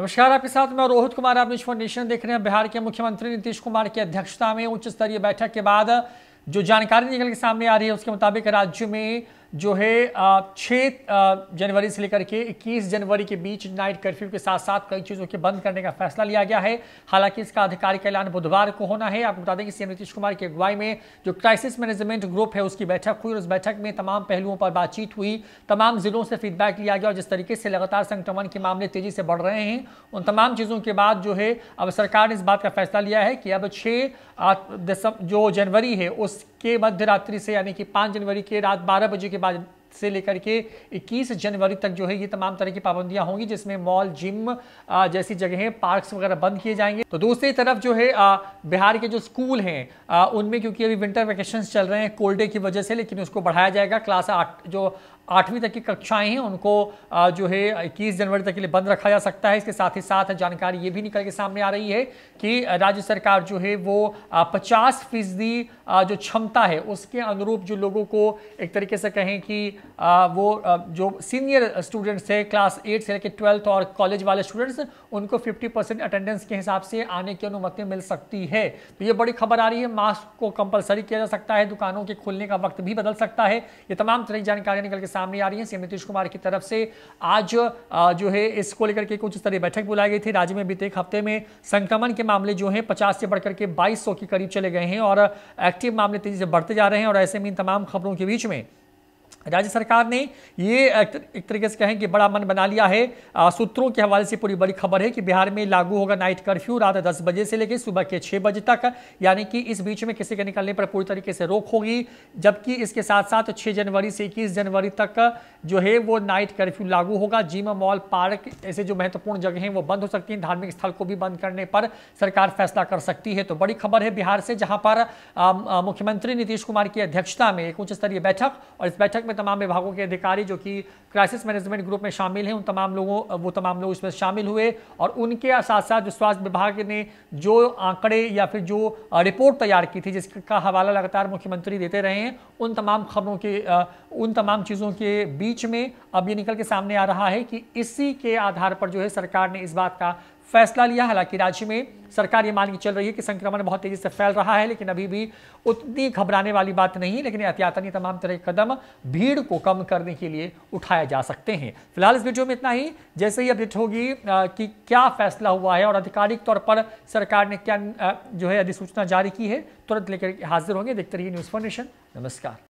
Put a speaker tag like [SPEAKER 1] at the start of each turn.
[SPEAKER 1] नमस्कार आपके साथ मैं रोहित कुमार आप विश्व नेशन देख रहे हैं बिहार के मुख्यमंत्री नीतीश कुमार की अध्यक्षता में उच्च स्तरीय बैठक के बाद जो जानकारी निकल के सामने आ रही है उसके मुताबिक राज्य में जो है छः जनवरी से लेकर के 21 जनवरी के बीच नाइट कर्फ्यू के साथ साथ कई चीज़ों के बंद करने का फैसला लिया गया है हालांकि इसका आधिकारिक ऐलान बुधवार को होना है आपको बता दें कि सीएम नीतीश कुमार की अगुवाई में जो क्राइसिस मैनेजमेंट ग्रुप है उसकी बैठक हुई और उस बैठक में तमाम पहलुओं पर बातचीत हुई तमाम जिलों से फीडबैक लिया गया और जिस तरीके से लगातार संक्रमण के मामले तेजी से बढ़ रहे हैं उन तमाम चीज़ों के बाद जो है अब सरकार ने इस बात का फैसला लिया है कि अब छः जो जनवरी है उस के मध्य रात्रि से यानी कि पांच जनवरी के रात बारह बजे के बाद से लेकर के 21 जनवरी तक जो है ये तमाम तरह की पाबंदियां होंगी जिसमें मॉल जिम जैसी जगहें पार्क्स वगैरह बंद किए जाएंगे तो दूसरी तरफ जो है बिहार के जो स्कूल हैं उनमें क्योंकि अभी विंटर वैकेशन चल रहे हैं कोल्ड डे की वजह से लेकिन उसको बढ़ाया जाएगा क्लास आठ जो आठवीं तक की कक्षाएं हैं उनको जो है इक्कीस जनवरी तक के लिए बंद रखा जा सकता है इसके साथ ही साथ जानकारी ये भी निकल के सामने आ रही है कि राज्य सरकार जो है वो पचास फीसदी जो क्षमता है उसके अनुरूप जो लोगों को एक तरीके से कहें कि वो जो सीनियर स्टूडेंट्स है क्लास एट से लेकर ट्वेल्थ और कॉलेज वाले स्टूडेंट्स उनको फिफ्टी परसेंट अटेंडेंस के हिसाब से आने की अनुमति मिल सकती है तो ये बड़ी खबर आ रही है मास्क को कंपलसरी किया जा सकता है दुकानों के खुलने का वक्त भी बदल सकता है ये तमाम तरह की जानकारी निकल के साथ सामने आ रही हैं सीएम नीतीश कुमार की तरफ से आज जो है इसको लेकर के कुछ स्तरीय बैठक बुलाई गई थी राज्य में बीते एक हफ्ते में संक्रमण के मामले जो हैं पचास से बढ़कर के बाईस के करीब चले गए हैं और एक्टिव मामले तेजी से बढ़ते जा रहे हैं और ऐसे में इन तमाम खबरों के बीच में राज्य सरकार ने ये एक तरीके से कहें कि बड़ा मन बना लिया है सूत्रों के हवाले से पूरी बड़ी खबर है कि बिहार में लागू होगा नाइट कर्फ्यू रात दस बजे से लेकर सुबह के 6 बजे तक यानी कि इस बीच में किसी के निकलने पर पूरी तरीके से रोक होगी जबकि इसके साथ साथ 6 जनवरी से इक्कीस जनवरी तक जो है वो नाइट कर्फ्यू लागू होगा जिम मॉल पार्क ऐसे जो महत्वपूर्ण जगह हैं वो बंद हो सकती हैं धार्मिक स्थल को भी बंद करने पर सरकार फैसला कर सकती है तो बड़ी खबर है बिहार से जहाँ पर मुख्यमंत्री नीतीश कुमार की अध्यक्षता में एक उच्च स्तरीय बैठक और इस बैठक में तमाम विभागों के अधिकारी जो कि क्राइसिस मैनेजमेंट ग्रुप में शामिल हैं उन तमाम लोगों वो तमाम लोग इसमें शामिल हुए और उनके साथ साथ जो स्वास्थ्य विभाग ने जो आंकड़े या फिर जो रिपोर्ट तैयार की थी जिसका हवाला लगातार मुख्यमंत्री देते रहे हैं उन तमाम खबरों के उन तमाम चीज़ों के बीच में अब ये निकल के सामने आ रहा है कि इसी के आधार पर जो है सरकार ने इस बात का फैसला लिया हालांकि राज्य में सरकार ये मान के चल रही है कि संक्रमण बहुत तेजी से फैल रहा है लेकिन अभी भी उतनी घबराने वाली बात नहीं लेकिन एहतियातन तमाम तरह के कदम भीड़ को कम करने के लिए उठाए जा सकते हैं फिलहाल इस वीडियो में इतना ही जैसे ही अपडेट होगी कि क्या फैसला हुआ है और आधिकारिक तौर पर सरकार ने क्या जो है अधिसूचना जारी की है तुरंत लेकर हाजिर होंगे देखते रहिए न्यूज़ फाउंडेशन नमस्कार